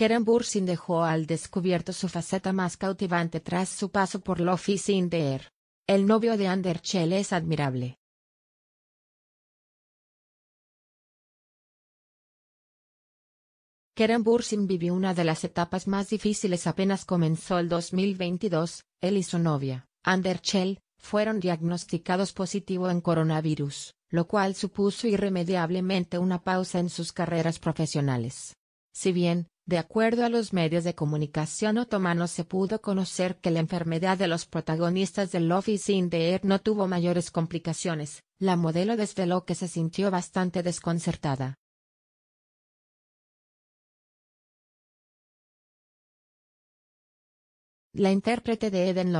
Keren Bursin dejó al descubierto su faceta más cautivante tras su paso por la oficina in the Air. Er. El novio de Anderchell es admirable. Keren Bursin vivió una de las etapas más difíciles apenas comenzó el 2022, él y su novia, Anderchell, fueron diagnosticados positivo en coronavirus, lo cual supuso irremediablemente una pausa en sus carreras profesionales. Si bien, de acuerdo a los medios de comunicación otomanos se pudo conocer que la enfermedad de los protagonistas del Love is in the Air no tuvo mayores complicaciones, la modelo desveló que se sintió bastante desconcertada. La intérprete de Eden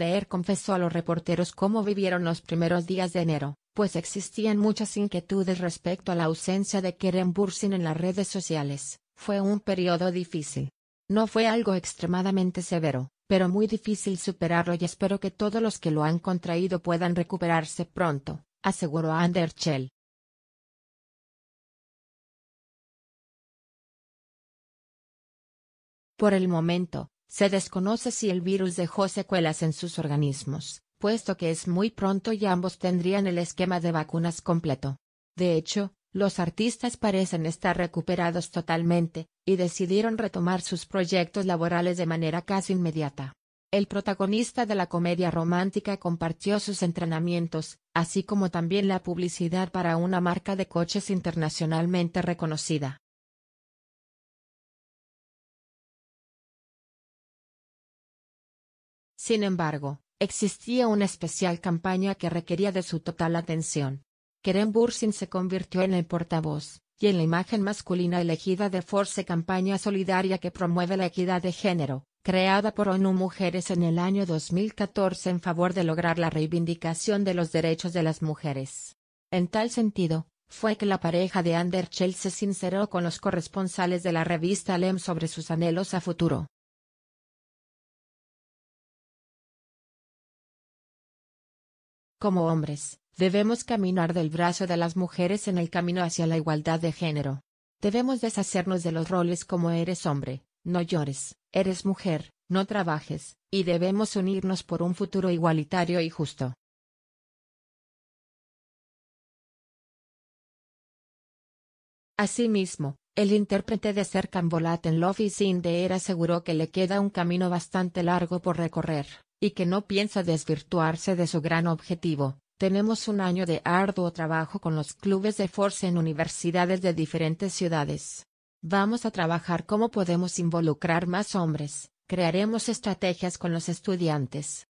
Air confesó a los reporteros cómo vivieron los primeros días de enero, pues existían muchas inquietudes respecto a la ausencia de Keren Bursin en las redes sociales. Fue un periodo difícil. No fue algo extremadamente severo, pero muy difícil superarlo y espero que todos los que lo han contraído puedan recuperarse pronto, aseguró Anderschell. Por el momento, se desconoce si el virus dejó secuelas en sus organismos, puesto que es muy pronto y ambos tendrían el esquema de vacunas completo. De hecho, los artistas parecen estar recuperados totalmente, y decidieron retomar sus proyectos laborales de manera casi inmediata. El protagonista de la comedia romántica compartió sus entrenamientos, así como también la publicidad para una marca de coches internacionalmente reconocida. Sin embargo, existía una especial campaña que requería de su total atención. Kerem Bursin se convirtió en el portavoz y en la imagen masculina elegida de Force Campaña Solidaria que promueve la equidad de género, creada por ONU Mujeres en el año 2014 en favor de lograr la reivindicación de los derechos de las mujeres. En tal sentido, fue que la pareja de Anderchel se sinceró con los corresponsales de la revista LEM sobre sus anhelos a futuro. Como hombres, Debemos caminar del brazo de las mujeres en el camino hacia la igualdad de género. Debemos deshacernos de los roles como eres hombre, no llores, eres mujer, no trabajes, y debemos unirnos por un futuro igualitario y justo. Asimismo, el intérprete de Ser Cambolat en Love is in the Air aseguró que le queda un camino bastante largo por recorrer, y que no piensa desvirtuarse de su gran objetivo, tenemos un año de arduo trabajo con los clubes de Force en universidades de diferentes ciudades. Vamos a trabajar cómo podemos involucrar más hombres, crearemos estrategias con los estudiantes,